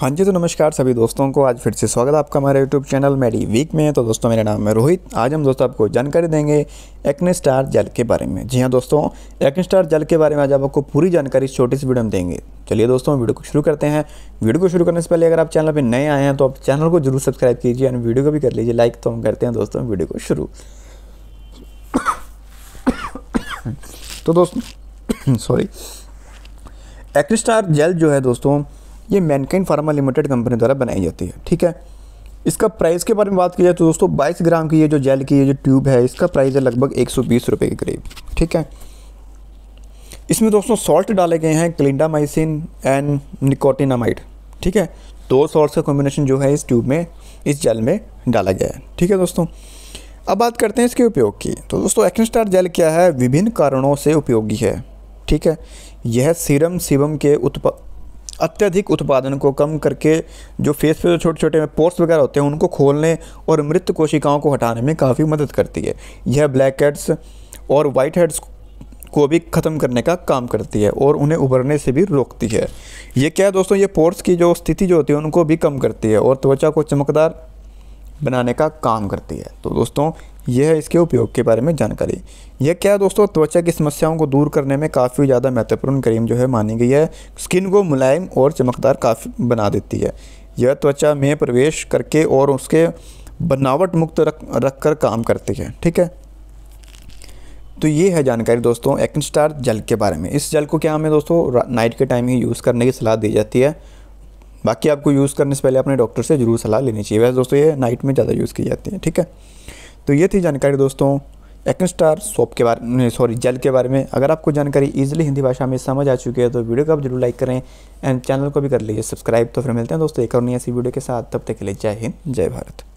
हाँ जी तो नमस्कार सभी दोस्तों को आज फिर से स्वागत है आपका हमारे यूट्यूब चैनल मेडी वीक में तो दोस्तों मेरा नाम है रोहित आज हम दोस्तों आपको जानकारी देंगे एक्ने स्टार जल के बारे में जी हाँ दोस्तों एक्ने स्टार जल के बारे में आज आपको पूरी जानकारी छोटी सी वीडियो में देंगे चलिए दोस्तों वीडियो को शुरू करते हैं वीडियो को शुरू करने से पहले अगर आप चैनल पर नए आए हैं तो आप चैनल को जरूर सब्सक्राइब कीजिए एंड वीडियो को भी कर लीजिए लाइक तो हम करते हैं दोस्तों वीडियो को शुरू तो दोस्तों सॉरी एक्ने स्टार जल जो है दोस्तों ये मैनकाइन फार्मा लिमिटेड कंपनी द्वारा बनाई जाती है ठीक है इसका प्राइस के बारे में बात की जाए तो दोस्तों बाईस ग्राम की ये जो जेल की ये जो ट्यूब है इसका प्राइस है लगभग एक सौ रुपये के करीब ठीक है इसमें दोस्तों सॉल्ट डाले गए हैं क्लिंडामाइसिन एंड निकोटिनामाइड ठीक है दो सॉल्ट का कॉम्बिनेशन जो है इस ट्यूब में इस जेल में डाला गया है ठीक है दोस्तों अब बात करते हैं इसके उपयोग की तो दोस्तों एक्न स्टार जेल क्या है विभिन्न कारणों से उपयोगी है ठीक है यह सीरम सीबम के उत्पा अत्यधिक उत्पादन को कम करके जो फेस पे जो छोटे छोटे पोर्स वगैरह होते हैं उनको खोलने और मृत कोशिकाओं को हटाने में काफ़ी मदद करती है यह ब्लैक हेड्स और वाइट हेड्स को भी ख़त्म करने का काम करती है और उन्हें उभरने से भी रोकती है ये क्या है दोस्तों ये पोर्स की जो स्थिति जो होती है उनको भी कम करती है और त्वचा को चमकदार बनाने का काम करती है तो दोस्तों यह है इसके उपयोग के बारे में जानकारी यह क्या है दोस्तों त्वचा की समस्याओं को दूर करने में काफ़ी ज़्यादा महत्वपूर्ण क्रीम जो है मानी गई है स्किन को मुलायम और चमकदार काफ़ी बना देती है यह त्वचा में प्रवेश करके और उसके बनावट मुक्त रख रख कर काम करती है ठीक है तो ये है जानकारी दोस्तों एक्न स्टार जल के बारे में इस जल को क्या हमें दोस्तों नाइट के टाइम ही यूज़ करने की सलाह दी जाती है बाकी आपको यूज़ करने से पहले अपने डॉक्टर से ज़रूर सलाह लेनी चाहिए वैसे दोस्तों ये नाइट में ज़्यादा यूज़ की जाती है ठीक है तो ये थी जानकारी दोस्तों एक्न स्टार सोप के बारे में सॉरी जेल के बारे में अगर आपको जानकारी ईजिली हिंदी भाषा में समझ आ चुकी है तो वीडियो को आप जरूर लाइक करें एंड चैनल को भी कर लीजिए सब्सक्राइब तो फिर मिलते हैं दोस्तों एक और नहीं ऐसी वीडियो के साथ तब तक के लिए जय हिंद जय भारत